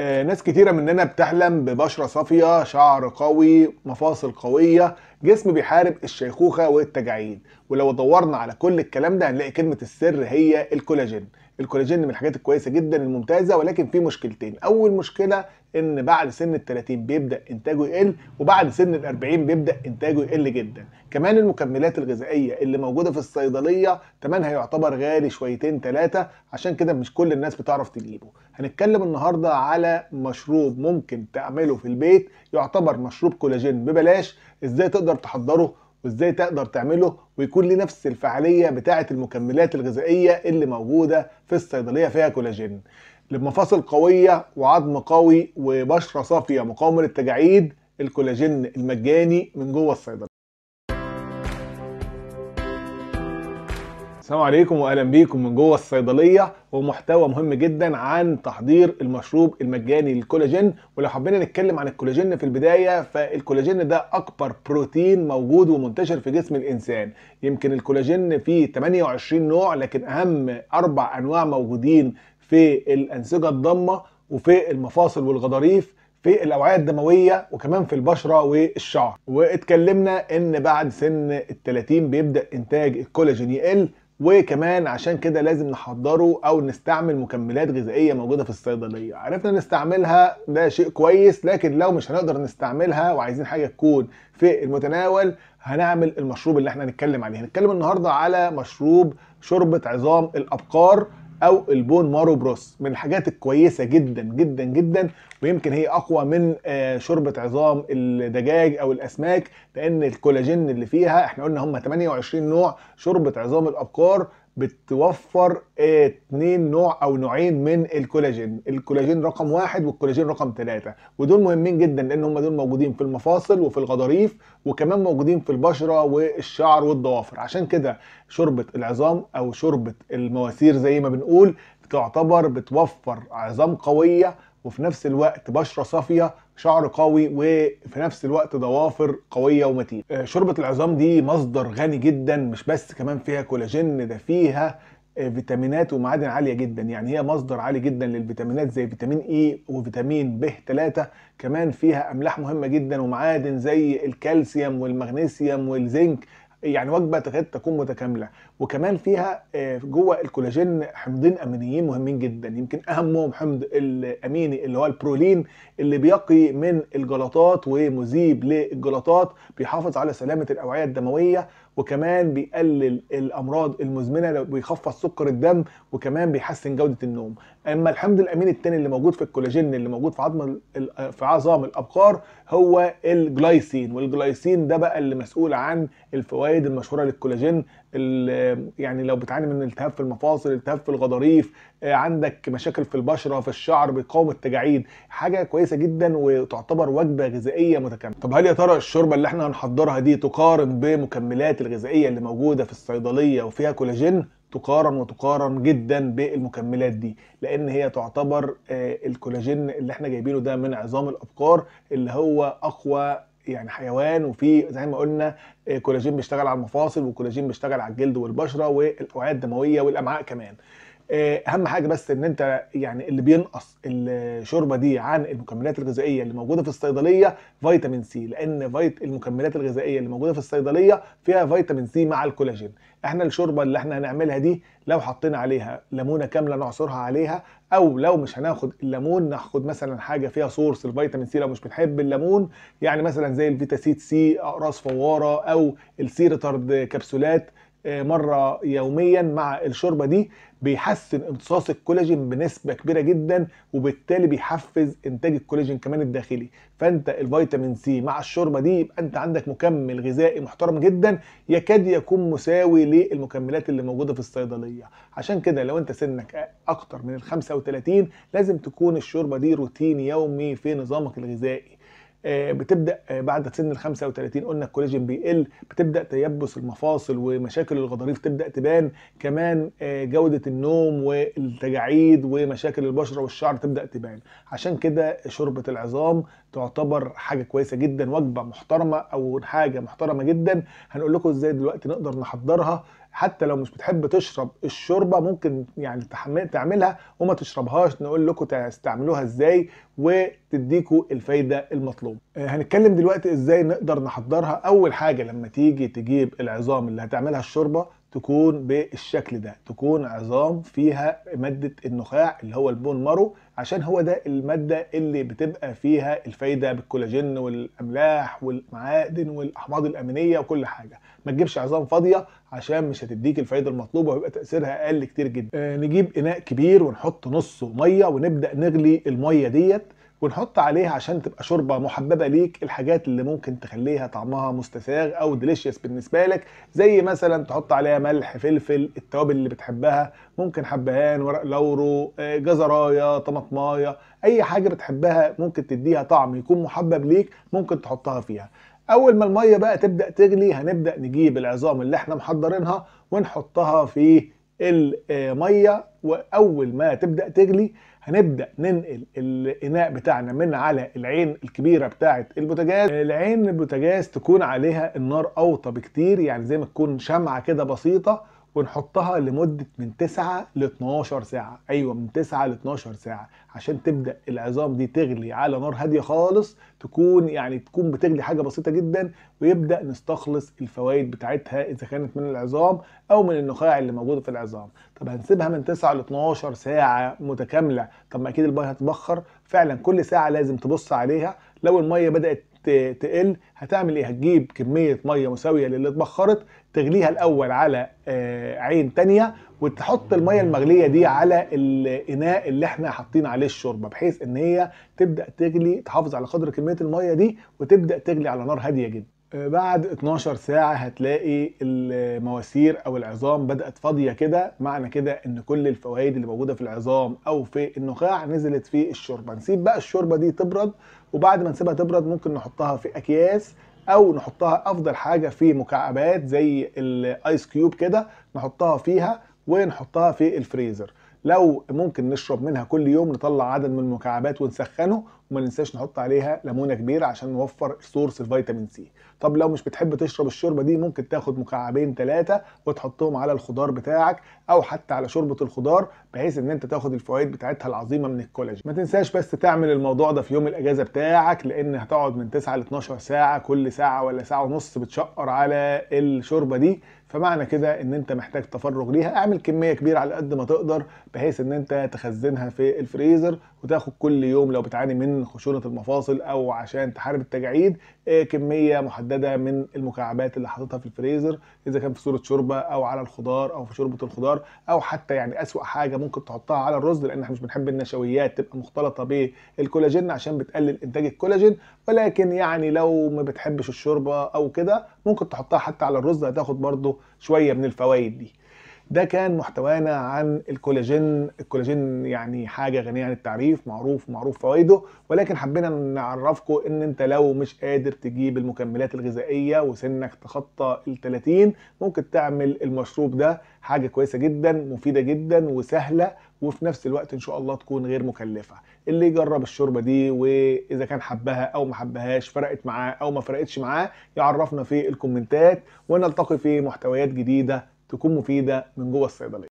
آه، ناس كتيره مننا بتحلم ببشره صافيه شعر قوي مفاصل قويه جسم بيحارب الشيخوخه والتجاعيد ولو دورنا على كل الكلام ده هنلاقي كلمه السر هي الكولاجين الكولاجين من الحاجات الكويسه جدا الممتازه ولكن في مشكلتين اول مشكله ان بعد سن ال 30 بيبدا انتاجه يقل وبعد سن ال 40 بيبدا انتاجه يقل جدا كمان المكملات الغذائيه اللي موجوده في الصيدليه تمنها يعتبر غالي شويتين ثلاثه عشان كده مش كل الناس بتعرف تجيبه هنتكلم النهارده على مشروب ممكن تعمله في البيت يعتبر مشروب كولاجين ببلاش ازاي تقدر تحضره وازاي تقدر تعمله ويكون ليه نفس الفعاليه بتاعه المكملات الغذائيه اللي موجوده في الصيدليه فيها كولاجين لمفاصل قويه وعظم قوي وبشره صافيه مقاومه للتجاعيد الكولاجين المجاني من جوه الصيدليه السلام عليكم واهلا بيكم من جوه الصيدليه ومحتوى مهم جدا عن تحضير المشروب المجاني للكولاجين ولو حبينا نتكلم عن الكولاجين في البدايه فالكولاجين ده اكبر بروتين موجود ومنتشر في جسم الانسان يمكن الكولاجين فيه 28 نوع لكن اهم اربع انواع موجودين في الانسجه الضامه وفي المفاصل والغضاريف في الاوعيه الدمويه وكمان في البشره والشعر واتكلمنا ان بعد سن ال 30 بيبدا انتاج الكولاجين يقل وكمان عشان كده لازم نحضره او نستعمل مكملات غذائيه موجوده في الصيدليه عرفنا نستعملها ده شيء كويس لكن لو مش هنقدر نستعملها وعايزين حاجه تكون في المتناول هنعمل المشروب اللي احنا هنتكلم عليه هنتكلم النهارده على مشروب شوربه عظام الابقار او البون مارو بروس من الحاجات الكويسه جدا جدا جدا ويمكن هي اقوى من آه، شوربه عظام الدجاج او الاسماك لان الكولاجين اللي فيها احنا قلنا هم 28 نوع شوربه عظام الابقار بتوفر ايه، اتنين نوع او نوعين من الكولاجين الكولاجين رقم واحد والكولاجين رقم ثلاثة ودول مهمين جدا لان هم دول موجودين في المفاصل وفي الغضاريف وكمان موجودين في البشرة والشعر والضوافر عشان كده شوربة العظام او شوربة المواسير زي ما بنقول تعتبر بتوفر عظام قوية وفي نفس الوقت بشره صافيه شعر قوي وفي نفس الوقت ضوافر قويه ومتينه آه، شوربه العظام دي مصدر غني جدا مش بس كمان فيها كولاجين ده فيها آه، فيتامينات ومعادن عاليه جدا يعني هي مصدر عالي جدا للفيتامينات زي فيتامين اي e وفيتامين ب 3 كمان فيها املاح مهمه جدا ومعادن زي الكالسيوم والمغنيسيوم والزنك يعني وجبه تكاد تكون متكامله وكمان فيها آه، جوه الكولاجين حمضين امينيين مهمين جدا يمكن اهمهم حمض الاميني اللي هو البرولين اللي بيقي من الجلطات ومذيب للجلطات بيحافظ على سلامه الاوعيه الدمويه وكمان بيقلل الامراض المزمنه بيخفض سكر الدم وكمان بيحسن جوده النوم اما الحمض الامين الثاني اللي موجود في الكولاجين اللي موجود في عظم في عظام الابقار هو الجلايسين والجلايسين ده بقى اللي مسؤول عن الفوائد المشهوره للكولاجين يعني لو بتعاني من التهاب في المفاصل التهاب في الغضاريف آه، عندك مشاكل في البشره في الشعر بيقاوم التجاعيد حاجه كويسه جدا وتعتبر وجبه غذائيه متكامله طب هل يا ترى الشوربه اللي احنا هنحضرها دي تقارن بمكملات الغذائيه اللي موجوده في الصيدليه وفيها كولاجين تقارن وتقارن جدا بالمكملات دي لان هي تعتبر آه، الكولاجين اللي احنا جايبينه ده من عظام الابقار اللي هو اقوى يعني حيوان وفي زي ما قلنا آه، كولاجين بيشتغل على المفاصل والكولاجين بيشتغل على الجلد والبشره والاوعيه الدمويه والامعاء كمان آه، اهم حاجه بس ان انت يعني اللي بينقص الشوربه دي عن المكملات الغذائيه اللي موجوده في الصيدليه فيتامين سي لان فيت المكملات الغذائيه اللي موجوده في الصيدليه فيها فيتامين سي مع الكولاجين احنا الشوربه اللي احنا هنعملها دي لو حطينا عليها ليمونه كامله نعصرها عليها او لو مش هناخد الليمون ناخد مثلا حاجه فيها سورس الفيتامين سي لو مش بنحب الليمون يعني مثلا زي الفيتاسيت سي اقراص فواره او السيرتارد كبسولات مره يوميا مع الشوربه دي بيحسن امتصاص الكولاجين بنسبه كبيره جدا وبالتالي بيحفز انتاج الكولاجين كمان الداخلي فانت الفيتامين سي مع الشوربه دي يبقى انت عندك مكمل غذائي محترم جدا يكاد يكون مساوي للمكملات اللي موجوده في الصيدليه عشان كده لو انت سنك اكتر من ال 35 لازم تكون الشوربه دي روتين يومي في نظامك الغذائي آه، بتبدا آه، بعد سن ال 35 قلنا الكولاجين بيقل بتبدا تيبس المفاصل ومشاكل الغضاريف تبدا تبان كمان آه، جوده النوم والتجاعيد ومشاكل البشره والشعر تبدا تبان عشان كده شوربه العظام تعتبر حاجه كويسه جدا وجبه محترمه او حاجه محترمه جدا هنقول لكم ازاي دلوقتي نقدر نحضرها حتى لو مش بتحب تشرب الشوربه ممكن يعني تعملها وما تشربهاش نقول لكم تستعملوها ازاي وتديكوا الفايده المطلوبه آه، هنتكلم دلوقتي ازاي نقدر نحضرها اول حاجه لما تيجي تجيب العظام اللي هتعملها الشوربه تكون بالشكل ده تكون عظام فيها مادة النخاع اللي هو البون مارو عشان هو ده المادة اللي بتبقى فيها الفايدة بالكولاجين والأملاح والمعادن والأحماض الأمينية وكل حاجة ما تجيبش عظام فاضية عشان مش هتديك الفايدة المطلوبة ويبقى تأثيرها أقل كتير جدا آه نجيب إناء كبير ونحط نصه مية ونبدأ نغلي المية ديت ونحط عليها عشان تبقى شوربه محببه ليك الحاجات اللي ممكن تخليها طعمها مستساغ او ديليشيس بالنسبه لك زي مثلا تحط عليها ملح فلفل التوابل اللي بتحبها ممكن حبهان ورق لورو آه، جزرايه طماطمايه اي حاجه بتحبها ممكن تديها طعم يكون محبب ليك ممكن تحطها فيها اول ما الميه بقى تبدا تغلي هنبدا نجيب العظام اللي احنا محضرينها ونحطها في الميه آه، واول ما تبدا تغلي هنبدا ننقل الاناء بتاعنا من على العين الكبيره بتاعه البوتاجاز العين البوتاجاز تكون عليها النار اوطى بكتير يعني زي ما تكون شمعه كده بسيطه ونحطها لمدة من 9 ل 12 ساعة أيوة من 9 ل 12 ساعة عشان تبدأ العظام دي تغلي على نار هادية خالص تكون يعني تكون بتغلي حاجة بسيطة جدا ويبدأ نستخلص الفوائد بتاعتها إذا كانت من العظام أو من النخاع اللي موجودة في العظام طب هنسيبها من 9 ل 12 ساعة متكاملة طب ما أكيد المية هتبخر فعلا كل ساعة لازم تبص عليها لو المية بدأت تقل هتعمل ايه هتجيب كميه ميه مساويه للي اتبخرت تغليها الاول على آه، عين تانية وتحط الميه المغليه دي على الاناء اللي احنا حاطين عليه الشوربه بحيث ان هي تبدا تغلي تحافظ على قدر كميه الميه دي وتبدا تغلي على نار هاديه جدا آه، بعد 12 ساعة هتلاقي المواسير أو العظام بدأت فاضية كده معنى كده إن كل الفوائد اللي موجودة في العظام أو في النخاع نزلت في الشوربة نسيب بقى الشوربة دي تبرد وبعد ما نسيبها تبرد ممكن نحطها في أكياس أو نحطها أفضل حاجة في مكعبات زي الآيس كيوب كده نحطها فيها ونحطها في الفريزر لو ممكن نشرب منها كل يوم نطلع عدد من المكعبات ونسخنه وما ننساش نحط عليها ليمونه كبيره عشان نوفر سورس الفيتامين سي طب لو مش بتحب تشرب الشوربه دي ممكن تاخد مكعبين ثلاثه وتحطهم على الخضار بتاعك او حتى على شوربه الخضار بحيث ان انت تاخد الفوائد بتاعتها العظيمه من الكولاجين ما تنساش بس تعمل الموضوع ده في يوم الاجازه بتاعك لان هتقعد من 9 ل 12 ساعه كل ساعه ولا ساعه ونص بتشقر على الشوربه دي فمعنى كده ان انت محتاج تفرغ ليها اعمل كميه كبيره على قد ما تقدر بحيث ان انت تخزنها في الفريزر وتاخد كل يوم لو بتعاني من خشونه المفاصل او عشان تحارب التجاعيد آه، كميه محدده من المكعبات اللي حاططها في الفريزر اذا كان في صوره شوربه او على الخضار او في شوربه الخضار او حتى يعني اسوا حاجه ممكن تحطها على الرز لان احنا مش بنحب النشويات تبقى مختلطه بالكولاجين عشان بتقلل انتاج الكولاجين ولكن يعني لو ما بتحبش الشوربه او كده ممكن تحطها حتى على الرز هتاخد برضو شويه من الفوائد دي ده كان محتوانا عن الكولاجين الكولاجين يعني حاجه غنيه عن التعريف معروف معروف فوائده ولكن حبينا نعرفكم ان انت لو مش قادر تجيب المكملات الغذائيه وسنك تخطى ال 30 ممكن تعمل المشروب ده حاجه كويسه جدا مفيده جدا وسهله وفي نفس الوقت ان شاء الله تكون غير مكلفه اللي يجرب الشوربه دي واذا كان حبها او ما حبهاش فرقت معاه او ما فرقتش معاه يعرفنا في الكومنتات ونلتقي في محتويات جديده تكون مفيده من جوه الصيدليه